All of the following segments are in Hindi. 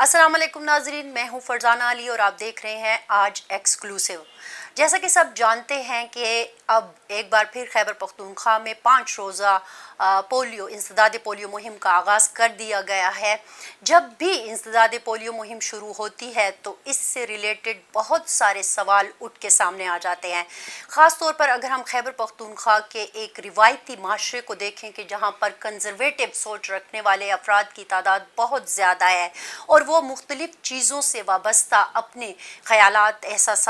असलम नाजरीन मैं हूँ फरजाना अली और आप देख रहे हैं आज एक्सक्लूसिव जैसा कि सब जानते हैं कि अब एक बार फिर खैबर पख्तूनख्वा में पाँच रोज़ा पोलियो इंसदाद पोलियो मुहिम का आगाज़ कर दिया गया है जब भी इंसदाद पोलियो मुहिम शुरू होती है तो इससे रिलेटेड बहुत सारे सवाल उठ के सामने आ जाते हैं ख़ास तौर पर अगर हम खैबर पख्तूनख्वा के एक रिवायती माशरे को देखें कि जहाँ पर कंजरवेटिव सोच रखने वाले अफराद की तादाद बहुत ज़्यादा है और वो मुख्तलिफ़ चीज़ों से वाबस्ता अपने ख्याल एहसास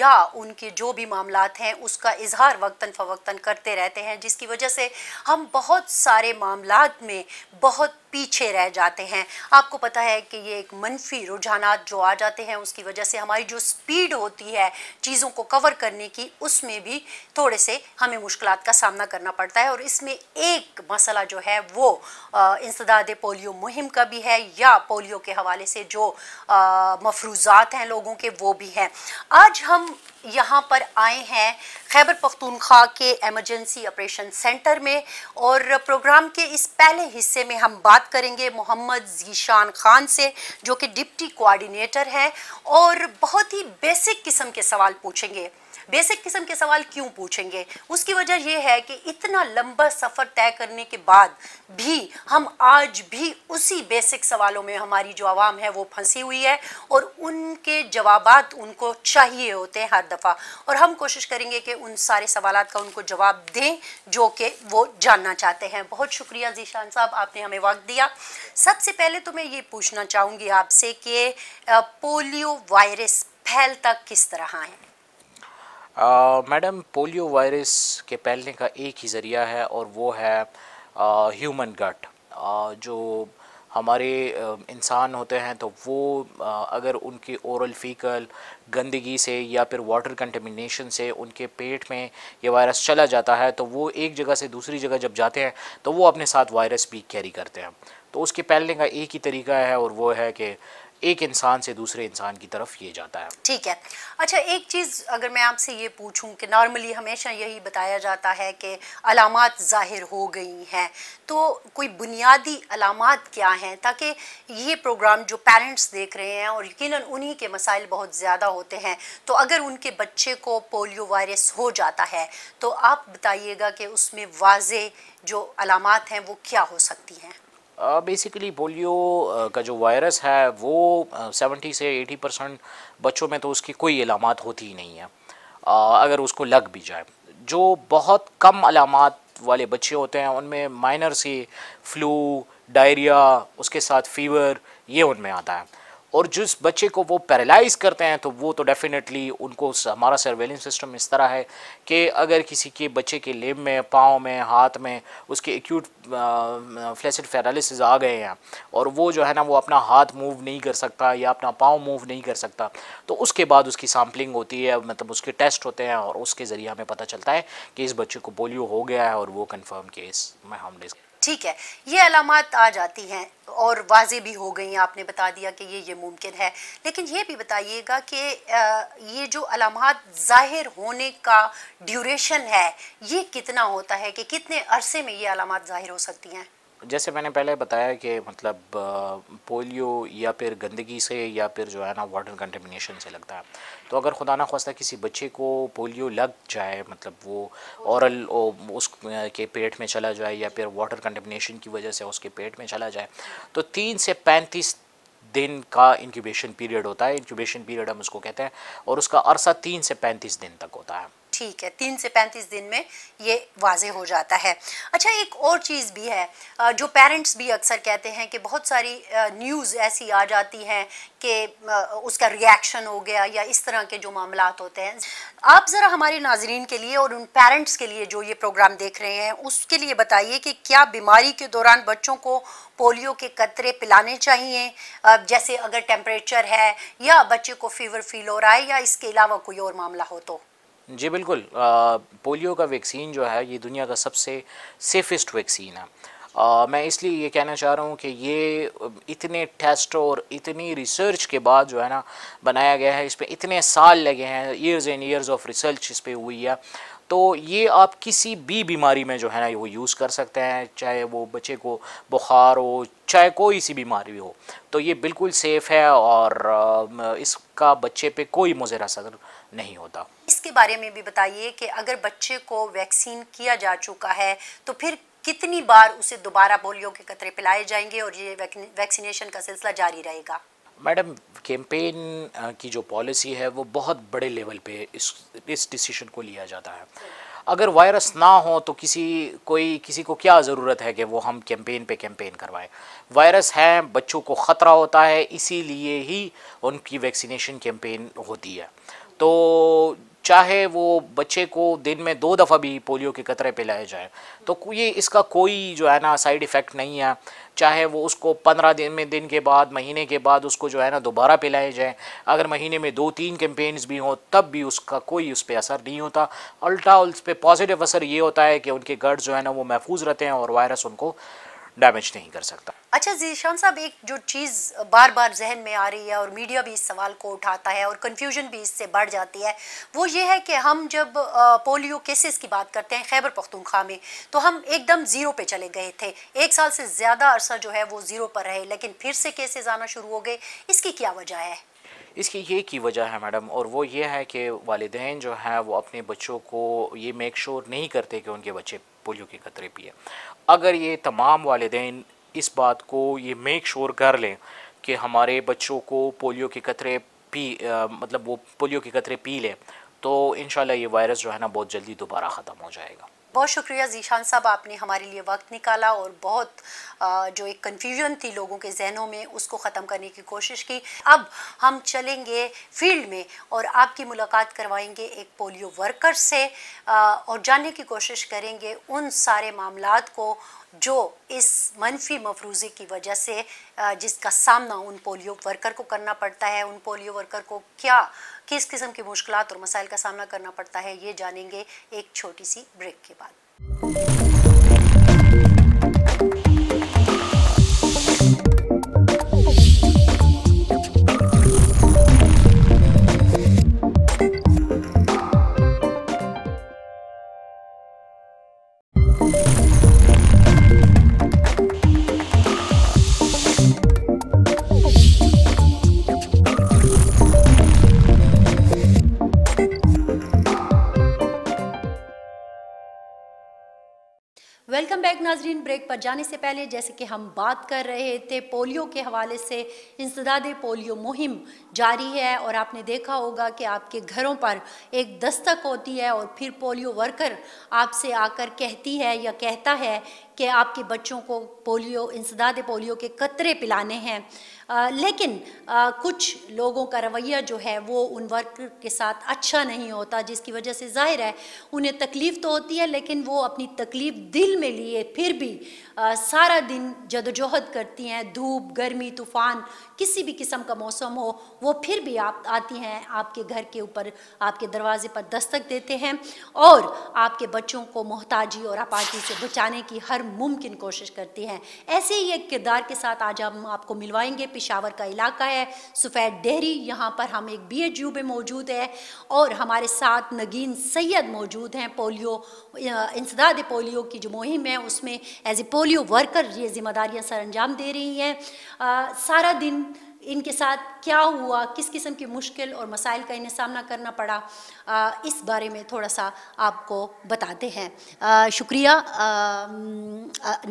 या उनके जो भी मामला हैं उसका इजहार वक्ता फ़वक्ता करते रहते हैं जिसकी वजह से हम बहुत सारे मामला में बहुत पीछे रह जाते हैं आपको पता है कि ये एक मनफी रुझान जो आ जाते हैं उसकी वजह से हमारी जो स्पीड होती है चीज़ों को कवर करने की उसमें भी थोड़े से हमें मुश्किल का सामना करना पड़ता है और इसमें एक मसला जो है वो इंसदाद पोलियो मुहिम का भी है या पोलियो के हवाले से जो मफरूजात हैं लोगों के वो भी हैं आज हम यहाँ पर आए हैं खैबर पख्तूनख्वा के एमरजेंसी ऑपरेशन सेंटर में और प्रोग्राम के इस पहले हिस्से में हम बात करेंगे मोहम्मद जीशान खान से जो कि डिप्टी कोऑर्डिनेटर है और बहुत ही बेसिक किस्म के सवाल पूछेंगे बेसिक किस्म के सवाल क्यों पूछेंगे उसकी वजह यह है कि इतना लंबा सफ़र तय करने के बाद भी हम आज भी उसी बेसिक सवालों में हमारी जो आवाम है वो फंसी हुई है और उनके जवाब उनको चाहिए होते हैं हर दफ़ा और हम कोशिश करेंगे कि उन सारे सवाल का उनको जवाब दें जो कि वो जानना चाहते हैं बहुत शुक्रिया जीशान साहब आपने हमें वक्त दिया सबसे पहले तो मैं ये पूछना चाहूँगी आपसे कि पोलियो वायरस फैलता किस तरह है मैडम पोलियो वायरस के फैलने का एक ही ज़रिया है और वो है ह्यूमन गट जो हमारे इंसान होते हैं तो वो अगर उनके ओरल फीकल गंदगी से या फिर वाटर कंटेमिनेशन से उनके पेट में ये वायरस चला जाता है तो वो एक जगह से दूसरी जगह जब जाते हैं तो वो अपने साथ वायरस भी कैरी करते हैं तो उसके फैलने का एक ही तरीका है और वो है कि एक इंसान से दूसरे इंसान की तरफ ये जाता है ठीक है अच्छा एक चीज़ अगर मैं आपसे ये पूछूं कि नॉर्मली हमेशा यही बताया जाता है कि अलामत ज़ाहिर हो गई हैं तो कोई बुनियादी अलामत क्या हैं ताकि ये प्रोग्राम जो पेरेंट्स देख रहे हैं और यकीन उन्हीं के मसाइल बहुत ज़्यादा होते हैं तो अगर उनके बच्चे को पोलियो वायरस हो जाता है तो आप बताइएगा कि उसमें वाज जो अलामत हैं वो क्या हो सकती हैं बेसिकली पोलियो का जो वायरस है वो सेवेंटी से एटी परसेंट बच्चों में तो उसकी कोई अलामत होती ही नहीं है अगर उसको लग भी जाए जो बहुत कम अलामत वाले बच्चे होते हैं उनमें माइनर सी फ्लू डायरिया उसके साथ फीवर ये उनमें आता है और जिस बच्चे को वो पैरालाइज करते हैं तो वो तो डेफिनेटली उनको हमारा सर्वेलेंस सिस्टम इस तरह है कि अगर किसी के बच्चे के लेब में पाँव में हाथ में उसके एक्यूट फ्लैसिड फेरालिस आ गए हैं और वो जो है ना वो अपना हाथ मूव नहीं कर सकता या अपना पाँव मूव नहीं कर सकता तो उसके बाद उसकी सैम्पलिंग होती है मतलब उसके टेस्ट होते हैं और उसके ज़रिए हमें पता चलता है कि इस बच्चे को पोलियो हो गया है और वो कन्फर्म केस में हम हमने ठीक है ये अलामत आ जाती हैं और वाजे भी हो गई हैं आपने बता दिया कि ये ये मुमकिन है लेकिन ये भी बताइएगा कि ये जो अलामत ज़ाहिर होने का ड्यूरेशन है ये कितना होता है कि कितने अरसे में ये अलामत ज़ाहिर हो सकती हैं जैसे मैंने पहले बताया कि मतलब पोलियो या फिर गंदगी से या फिर जो है ना वाटर कंटेमिनेशन से लगता है तो अगर खुदा ना खास्ता किसी बच्चे को पोलियो लग जाए मतलब वो औरल उस के पेट में चला जाए या फिर वाटर कंटेमिनेशन की वजह से उसके पेट में चला जाए तो तीन से पैंतीस दिन का इंक्यूबेशन पीरियड होता है इंक्यूबेशन पीरियड हम उसको कहते हैं और उसका अरसा तीन से पैंतीस दिन तक होता है ठीक है तीन से पैंतीस दिन में ये वाज हो जाता है अच्छा एक और चीज़ भी है जो पेरेंट्स भी अक्सर कहते हैं कि बहुत सारी न्यूज़ ऐसी आ जाती हैं कि उसका रिएक्शन हो गया या इस तरह के जो मामला होते हैं आप ज़रा हमारे नाजरीन के लिए और उन पेरेंट्स के लिए जो ये प्रोग्राम देख रहे हैं उसके लिए बताइए कि क्या बीमारी के दौरान बच्चों को पोलियो के कतरे पिलाने चाहिए जैसे अगर टेम्परेचर है या बच्चे को फीवर फील हो रहा है या इसके अलावा कोई और मामला हो तो जी बिल्कुल पोलियो का वैक्सीन जो है ये दुनिया का सबसे सेफेस्ट वैक्सीन है आ, मैं इसलिए ये कहना चाह रहा हूँ कि ये इतने टेस्ट और इतनी रिसर्च के बाद जो है ना बनाया गया है इस पर इतने साल लगे हैं years and years of research इस पर हुई है तो ये आप किसी भी बीमारी में जो है ना वो यूज़ कर सकते हैं चाहे वो बच्चे को बुखार हो चाहे कोई सी बीमारी हो तो ये बिल्कुल सेफ़ है और इसका बच्चे पे कोई मुजर असर नहीं होता इसके बारे में भी बताइए कि अगर बच्चे को वैक्सीन किया जा चुका है तो फिर कितनी बार उसे दोबारा पोलियो के कतरे पिलाए जाएंगे और ये वैक्सीनेशन का सिलसिला जारी रहेगा मैडम कैंपेन की जो पॉलिसी है वो बहुत बड़े लेवल पे इस इस डिसीजन को लिया जाता है अगर वायरस ना हो तो किसी कोई किसी को क्या ज़रूरत है कि वो हम कैंपेन पे कैंपेन करवाएं वायरस है बच्चों को ख़तरा होता है इसीलिए ही उनकी वैक्सीनेशन कैंपेन होती है तो चाहे वो बच्चे को दिन में दो दफ़ा भी पोलियो के कतरे पिलाए जाए तो ये इसका कोई जो है ना साइड इफ़ेक्ट नहीं है चाहे वो उसको पंद्रह दिन में दिन के बाद महीने के बाद उसको जो है ना दोबारा पिलाए जाए अगर महीने में दो तीन कैंपेन्स भी हों तब भी उसका कोई उस पर असर नहीं होता उल्टा उस पर पॉजिटिव असर ये होता है कि उनके गर्ड जो है ना वो महफूज रहते हैं और वायरस उनको डैमेज नहीं कर सकता अच्छा जीशान साहब एक जो चीज़ बार बार जहन में आ रही है और मीडिया भी इस सवाल को उठाता है और कन्फ्यूजन भी इससे बढ़ जाती है वो ये है कि हम जब पोलियो केसेस की बात करते हैं खैबर पख्तूनख्वा में तो हम एकदम ज़ीरो पे चले गए थे एक साल से ज़्यादा अरसा जो है वो ज़ीरो पर रहे लेकिन फिर से केसेज आना शुरू हो गए इसकी क्या वजह है इसकी ये की वजह है मैडम और वो ये है कि वालदेन जो हैं वो अपने बच्चों को ये मेक श्योर नहीं करते कि उनके बच्चे पोलियो के खतरे पिए अगर ये तमाम वालदेन इस बात को ये मेक श्योर कर लें कि हमारे बच्चों को पोलियो के खतरे पी आ, मतलब वो पोलियो के खतरे पी लें तो इन ये वायरस जो है ना बहुत जल्दी दोबारा ख़त्म हो जाएगा बहुत शुक्रिया जीशान साहब आपने हमारे लिए वक्त निकाला और बहुत जो एक कन्फ्यूजन थी लोगों के जहनों में उसको ख़त्म करने की कोशिश की अब हम चलेंगे फील्ड में और आपकी मुलाकात करवाएंगे एक पोलियो वर्कर से और जानने की कोशिश करेंगे उन सारे मामला को जो इस मनफी मफरूज़े की वजह से जिसका सामना उन पोलियो वर्कर को करना पड़ता है उन पोलियो वर्कर को क्या किस किस्म की मुश्किल और मसाइल का सामना करना पड़ता है ये जानेंगे एक छोटी सी ब्रेक के बाद नाजरीन ब्रेक पर जाने से पहले जैसे कि हम बात कर रहे थे पोलियो के हवाले से इंसदाद पोलियो मुहिम जारी है और आपने देखा होगा कि आपके घरों पर एक दस्तक होती है और फिर पोलियो वर्कर आपसे आकर कहती है या कहता है कि आपके बच्चों को पोलियो इंसदाद पोलियो के कतरे पिलाने हैं आ, लेकिन आ, कुछ लोगों का रवैया जो है वो उन वर्क के साथ अच्छा नहीं होता जिसकी वजह से जाहिर है उन्हें तकलीफ़ तो होती है लेकिन वो अपनी तकलीफ़ दिल में लिए फिर भी आ, सारा दिन जदोजहद करती हैं धूप गर्मी तूफ़ान किसी भी किस्म का मौसम हो वो फिर भी आप आती हैं आपके घर के ऊपर आपके दरवाजे पर दस्तक देते हैं और आपके बच्चों को मोहताजी और अपाची से बचाने की हर मुमकिन कोशिश करती हैं ऐसे ही एक किरदार के साथ आज हम आपको मिलवाएंगे पिशावर का इलाका है सफ़ैद डेहरी यहाँ पर हम एक बी एच यू में मौजूद है और हमारे साथ नगीन सैयद मौजूद हैं पोलियो इंसदाद पोलियो की जो मुहिम है उसमें एज ए पोलियो वर्कर ये जिम्मेदारियाँ सर अंजाम दे रही हैं सारा दिन इनके साथ क्या हुआ किस किस्म की मुश्किल और मसाइल का इन्हें सामना करना पड़ा आ, इस बारे में थोड़ा सा आपको बताते हैं आ, शुक्रिया आ,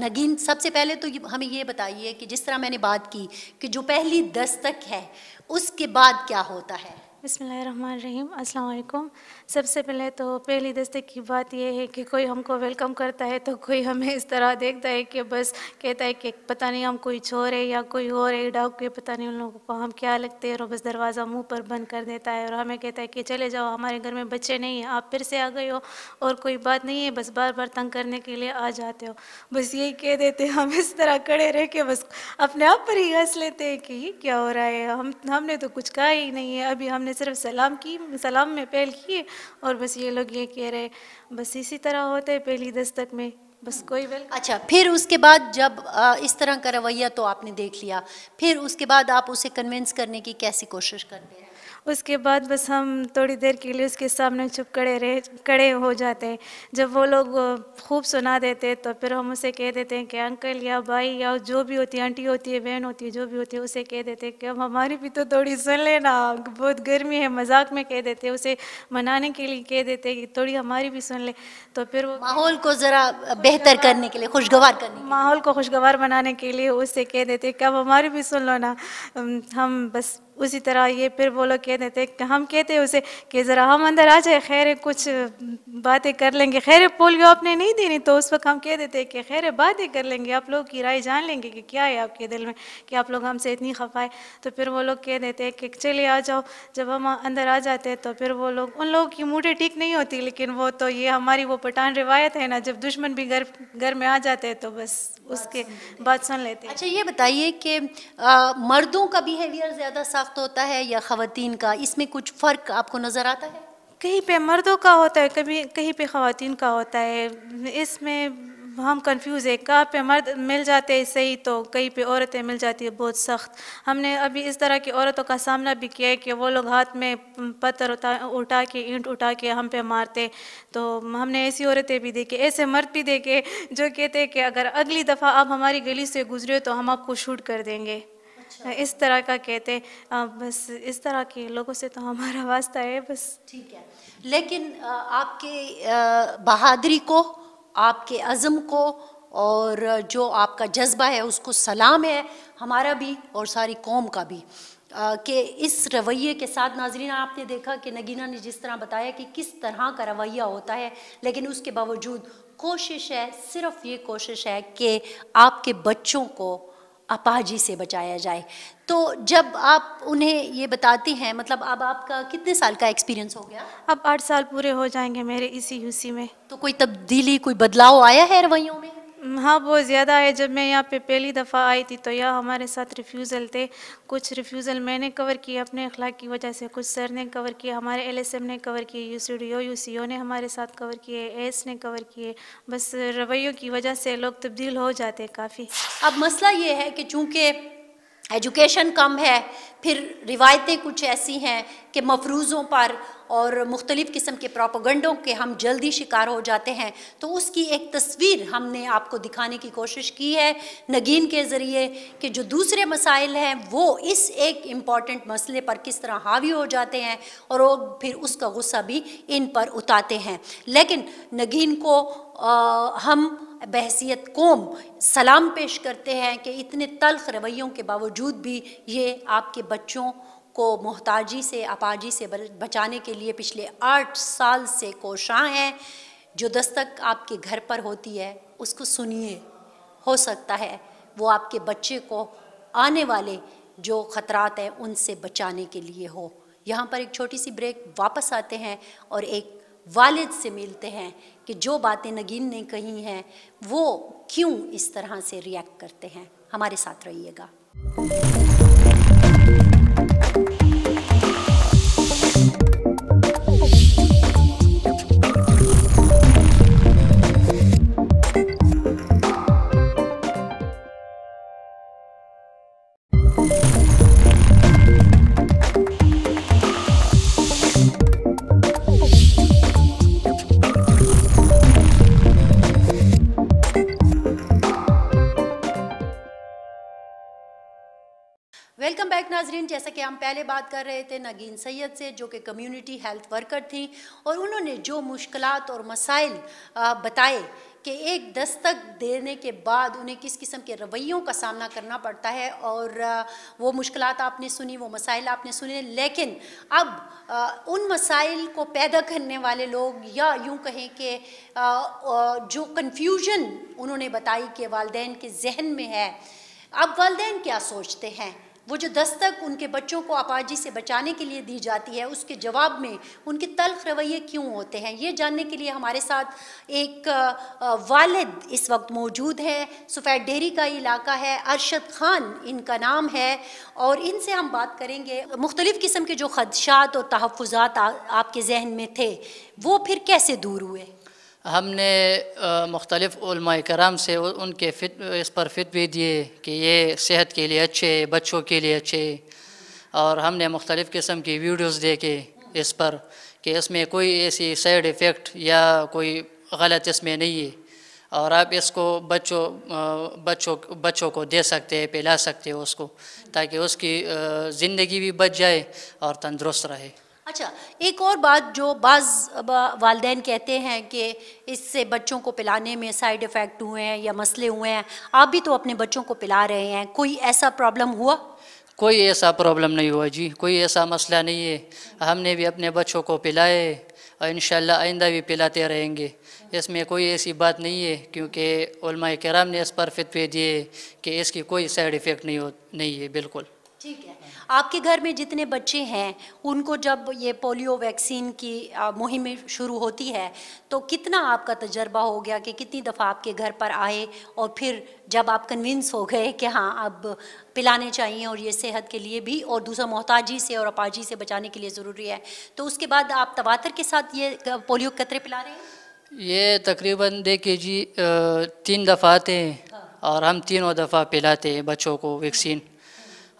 नगीन सबसे पहले तो हमें ये बताइए कि जिस तरह मैंने बात की कि जो पहली दस्तक है उसके बाद क्या होता है बसमीम अल्लाम सबसे पहले तो पहली दस्ते की बात यह है कि कोई हमको वेलकम करता है तो कोई हमें इस तरह देखता है कि बस कहता है कि पता नहीं हम कोई छोर है या कोई और है डाक के पता नहीं उन लोगों को हम क्या लगते हैं और बस दरवाज़ा मुंह पर बंद कर देता है और हमें कहता है कि चले जाओ हमारे घर में बच्चे नहीं हैं आप फिर से आ गए हो और कोई बात नहीं है बस बार बार तंग करने के लिए आ जाते हो बस यही कह देते हम इस तरह खड़े रह के बस अपने आप पर ही हंस लेते हैं कि क्या हो रहा है हम हमने तो कुछ कहा ही नहीं है अभी हमने हमने सिर्फ सलाम की सलाम में पहल किए और बस ये लोग ये कह रहे बस इसी तरह होते हैं पहली दस्तक में बस कोई वेल अच्छा फिर उसके बाद जब इस तरह का रवैया तो आपने देख लिया फिर उसके बाद आप उसे कन्विंस करने की कैसी कोशिश करते हैं उसके बाद बस हम थोड़ी देर के लिए उसके सामने चुप खड़े रहे खड़े हो जाते हैं जब वो लोग खूब सुना देते तो फिर हम उसे कह देते हैं कि अंकल या भाई या जो भी होती है आंटी होती है बहन होती है जो भी होती है उसे कह देते हैं कि हम हमारी भी तो थोड़ी सुन लेना बहुत गर्मी है मजाक में कह देते उसे मनाने के लिए कह देते कि थोड़ी हमारी भी सुन ले तो फिर वो माहौल को ज़रा बेहतर करने के लिए खुशगवार करने माहौल को खुशगवार बनाने के लिए उसे कह देते कि अब हमारी भी सुन लो ना हम बस उसी तरह ये फिर वो लोग कह देते हम कहते उसे कि ज़रा हम अंदर आ जाए खैर कुछ बातें कर लेंगे खैर पोलियो आपने नहीं देनी तो उस वक्त हम कह देते कि खैर बातें कर लेंगे आप लोग की राय जान लेंगे कि क्या है आपके दिल में कि आप लोग हमसे इतनी खफाए तो फिर वो लोग कह देते कि चले आ जाओ जब हम अंदर आ जाते तो फिर वो लोग उन लोगों की मूडें ठीक नहीं होती लेकिन वो तो ये हमारी वो पठान रिवायत है ना जब दुश्मन भी घर घर में आ जाते हैं तो बस उसके बात सुन लेते अच्छा ये बताइए कि मर्दों का बिहेवियर ज़्यादा साफ सख्त होता है या खातन का इसमें कुछ फ़र्क आपको नज़र आता है कहीं पे मर्दों का होता है कभी कहीं पे खातन का होता है इसमें हम कंफ्यूज है कहाँ पे मर्द मिल जाते हैं सही तो कहीं पे औरतें मिल जाती है बहुत सख्त हमने अभी इस तरह की औरतों का सामना भी किया है कि वो लोग हाथ में पत्थर उठा उठा के ईंट उठा के हम पे मारते तो हमने ऐसी औरतें भी देखे ऐसे मर्द भी देखे जो कहते हैं कि अगर अगली दफ़ा आप हमारी गली से गुजरे तो हम आपको शूट कर देंगे अच्छा। इस तरह का कहते बस इस तरह के लोगों से तो हमारा वास्ता है बस ठीक है लेकिन आपके बहादरी को आपके अज़म को और जो आपका जज्बा है उसको सलाम है हमारा भी और सारी कौम का भी कि इस रवैये के साथ नाजरीन आपने देखा कि नगीना ने जिस तरह बताया कि किस तरह का रवैया होता है लेकिन उसके बावजूद कोशिश है सिर्फ ये कोशिश है कि आपके बच्चों को अपाजी से बचाया जाए तो जब आप उन्हें ये बताती हैं मतलब अब आपका कितने साल का एक्सपीरियंस हो गया अब आठ साल पूरे हो जाएंगे मेरे इसी यूसी में तो कोई तब्दीली कोई बदलाव आया है रवैयों में हाँ बहुत ज़्यादा है जब मैं यहाँ पे पहली दफ़ा आई थी तो यहाँ हमारे साथ रिफ्यूज़ल थे कुछ रिफ्यूज़ल मैंने कवर किए अपने अखलाक की वजह से कुछ सर ने कवर किए हमारे एलएसएम ने कवर किए U C D O U C O ने हमारे साथ कवर किए एस ने कवर किए बस रवैयों की वजह से लोग तब्दील हो जाते काफ़ी अब मसला ये है कि चूँकि एजुकेशन कम है फिर रिवायतें कुछ ऐसी हैं कि मफरूज़ों पर और मुख्तलिफ़ किस्म के प्रोपोगंडों के हम जल्दी शिकार हो जाते हैं तो उसकी एक तस्वीर हमने आपको दिखाने की कोशिश की है नगीन के ज़रिए कि जो दूसरे मसाइल हैं वो इस एक इम्पॉर्टेंट मसले पर किस तरह हावी हो जाते हैं और वो फिर उसका गुस्सा भी इन पर उतारते हैं लेकिन नगीन को आ, हम बहसीत कौम सलाम पेश करते हैं कि इतने तलख रवैयों के बावजूद भी ये आपके बच्चों को मोहताजी से अपाजी से बचाने के लिए पिछले आठ साल से कोशाँ हैं जो दस्तक आपके घर पर होती है उसको सुनिए हो सकता है वो आपके बच्चे को आने वाले जो ख़तरात हैं उनसे बचाने के लिए हो यहाँ पर एक छोटी सी ब्रेक वापस आते हैं और एक वालिद से मिलते हैं कि जो बातें नगीन ने कही हैं वो क्यों इस तरह से रिएक्ट करते हैं हमारे साथ रहिएगा नाजरीन जैसा कि हम पहले बात कर रहे थे नगीन सैयद से जो कि कम्युनिटी हेल्थ वर्कर थी और उन्होंने जो मुश्किल और मसाइल बताए कि एक दस्तक देने के बाद उन्हें किस किस्म के रवैयों का सामना करना पड़ता है और वो मुश्किल आपने सुनी वो मसाइल आपने सुने लेकिन अब उन मसाइल को पैदा करने वाले लोग या यूँ कहें कि जो कन्फ्यूजन उन्होंने बताई कि वालदेन के जहन में है अब वालदेन क्या सोचते हैं वो जो दस्तक उनके बच्चों को अपाजी से बचाने के लिए दी जाती है उसके जवाब में उनके तल्ख रवैये क्यों होते हैं ये जानने के लिए हमारे साथ एक वालिद इस वक्त मौजूद हैं सफ़ैद डेरी का इलाका है अरशद खान इनका नाम है और इनसे हम बात करेंगे मुख्तलिफ़ किस्म के जो खदशात और तहफ़ात आपके जहन में थे वो फिर कैसे दूर हुए हमने मुख्तलिफ़ कराम से उनके फित इस पर भी दिए कि ये सेहत के लिए अच्छे बच्चों के लिए अच्छे और हमने मुख्तलिफ़ किस्म की वीडियोज़ देखे इस पर कि इसमें कोई ऐसी साइड इफ़ेक्ट या कोई गलत इसमें नहीं है और आप इसको बच्चों बच्चों बच्चों को दे सकते हैं पिला सकते हो उसको ताकि उसकी ज़िंदगी भी बच जाए और तंदुरुस्त रहे अच्छा एक और बात जो बाज़ वालदे कहते हैं कि इससे बच्चों को पिलाने में साइड इफ़ेक्ट हुए हैं या मसले हुए हैं आप भी तो अपने बच्चों को पिला रहे हैं कोई ऐसा प्रॉब्लम हुआ कोई ऐसा प्रॉब्लम नहीं हुआ जी कोई ऐसा मसला नहीं है हमने भी अपने बच्चों को पिलाए और इन आइंदा भी पिलाते रहेंगे इसमें कोई ऐसी बात नहीं है क्योंकि कराम ने इस पर फितवे दिए कि इसकी कोई साइड इफ़ेक्ट नहीं हो नहीं है बिल्कुल ठीक है आपके घर में जितने बच्चे हैं उनको जब ये पोलियो वैक्सीन की मुहिम शुरू होती है तो कितना आपका तजर्बा हो गया कि कितनी दफ़ा आपके घर पर आए और फिर जब आप कन्विंस हो गए कि हाँ अब पिलाने चाहिए और ये सेहत के लिए भी और दूसरा मोहताजी से और अपाजी से बचाने के लिए ज़रूरी है तो उसके बाद आप तवातर के साथ ये पोलियो कतरे पिला रहे हैं ये तकरीबन देखिए जी तीन दफ़ा आते हैं हाँ। और हम तीनों दफ़ा पिलाते हैं बच्चों को वैक्सीन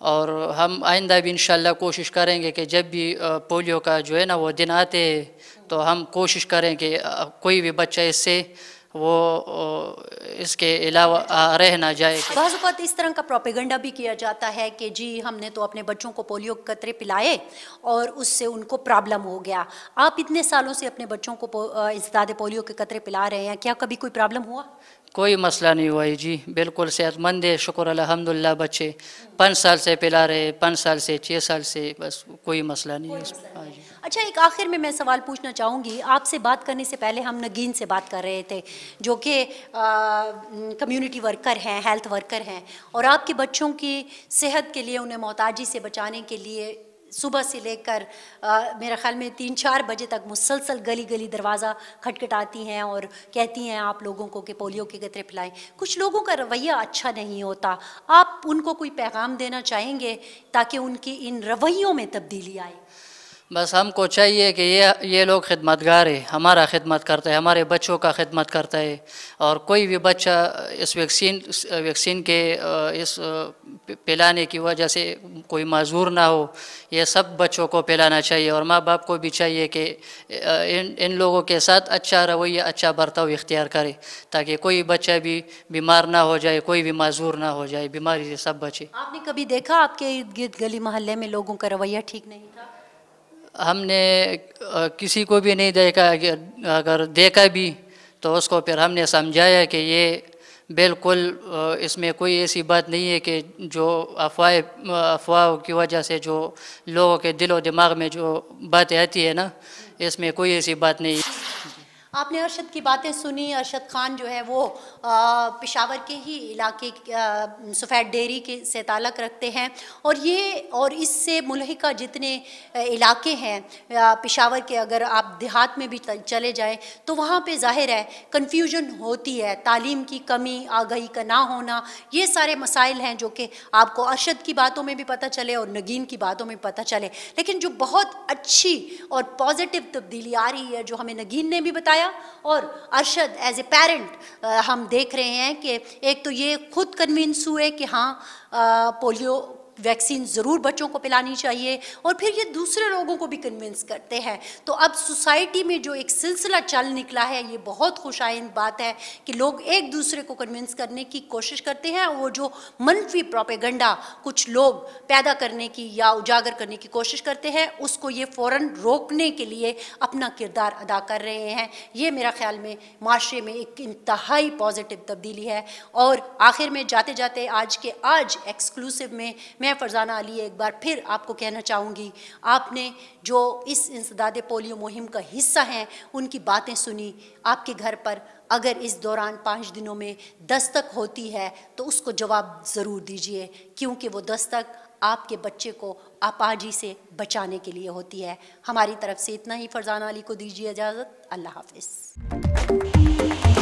और हम आइंदा भी इन कोशिश करेंगे कि जब भी पोलियो का जो है ना वो दिन आते हैं तो हम कोशिश करें कि कोई भी बच्चा इससे वो इसके अलावा रह ना जाए बाज़ात इस तरह का प्रोपेगेंडा भी किया जाता है कि जी हमने तो अपने बच्चों को पोलियो के कतरे पिलाए और उससे उनको प्रॉब्लम हो गया आप इतने सालों से अपने बच्चों को इस्ताद पोलियो के कतरे पिला रहे हैं क्या कभी कोई प्रॉब्लम हुआ कोई मसला नहीं हुआ है जी बिल्कुल सेहतमंद है शुक्र अलहमदिल्ला बच्चे पाँच साल से पिला रहे पाँच साल से छः साल से बस कोई मसला नहीं है हाँ अच्छा एक आखिर में मैं सवाल पूछना चाहूँगी आपसे बात करने से पहले हम नगीन से बात कर रहे थे जो कि कम्युनिटी वर्कर हैं हेल्थ वर्कर हैं और आपके बच्चों की सेहत के लिए उन्हें मोहताजी से बचाने के लिए सुबह से लेकर मेरा ख्याल में तीन चार बजे तक मुसलसल गली गली दरवाज़ा खटखटाती हैं और कहती हैं आप लोगों को कि पोलियो के कतरे पिलाएं कुछ लोगों का रवैया अच्छा नहीं होता आप उनको कोई पैगाम देना चाहेंगे ताकि उनकी इन रवैयों में तब्दीली आए बस हमको चाहिए कि ये ये लोग खिदमत गार है हमारा खिदमत करता है हमारे बच्चों का खिदमत करता है और कोई भी बच्चा इस वैक्सीन वैक्सीन के इस पिलाने की वजह से कोई मजूर ना हो ये सब बच्चों को पिलाना चाहिए और माँ बाप को भी चाहिए कि इन इन लोगों के साथ अच्छा रवैया अच्छा बर्ताव इख्तियार करे ताकि कोई बच्चा भी बीमार ना हो जाए कोई भी मज़ूर ना हो जाए बीमारी से सब बचे आपने कभी देखा आपके इर्द गिर्द गली मोहल्ले में लोगों का रवैया ठीक नहीं था हमने किसी को भी नहीं देखा अगर देखा भी तो उसको फिर हमने समझाया कि ये बिल्कुल इसमें कोई ऐसी बात नहीं है कि जो अफवाह अफवाह की वजह से जो लोगों के दिलो दिमाग में जो बातें आती है ना इसमें कोई ऐसी बात नहीं आपने अरशद की बातें सुनी अरशद ख़ान जो है वो पेशावर के ही इलाके सफ़ेद डेरी के से ताल्लक़ रखते हैं और ये और इससे मुलहिका जितने इलाके हैं पेशावर के अगर आप देहात में भी चले जाएँ तो वहाँ पे ज़ाहिर है कन्फ्यूजन होती है तालीम की कमी आगही का ना होना ये सारे मसाइल हैं जो कि आपको अरशद की बातों में भी पता चले और नगीन की बातों में पता चले लेकिन जो बहुत अच्छी और पॉजिटिव तब्दीली आ रही है जो हमें नगीन ने भी बताया और अरशद एज ए पेरेंट हम देख रहे हैं कि एक तो ये खुद कन्विंस हुए कि हाँ पोलियो वैक्सीन ज़रूर बच्चों को पिलानी चाहिए और फिर ये दूसरे लोगों को भी कन्विंस करते हैं तो अब सोसाइटी में जो एक सिलसिला चल निकला है ये बहुत खुशाइन बात है कि लोग एक दूसरे को कन्विंस करने की कोशिश करते हैं वो जो मनफी प्रोपेगंडा कुछ लोग पैदा करने की या उजागर करने की कोशिश करते हैं उसको ये फ़ौर रोकने के लिए अपना किरदार अदा कर रहे हैं ये मेरा ख्याल में माशरे में एक इंतहाई पॉजिटिव तब्दीली है और आखिर में जाते जाते आज के आज एक्सक्लूसिव में मैं मैं फ़रजाना अली एक बार फिर आपको कहना चाहूँगी आपने जो इस इंसदाद पोलियो मुहिम का हिस्सा हैं उनकी बातें सुनी आपके घर पर अगर इस दौरान पाँच दिनों में दस्तक होती है तो उसको जवाब ज़रूर दीजिए क्योंकि वो दस्तक आपके बच्चे को आपाजी से बचाने के लिए होती है हमारी तरफ से इतना ही फ़रजाना अली को दीजिए इजाज़त अल्लाह हाफिज़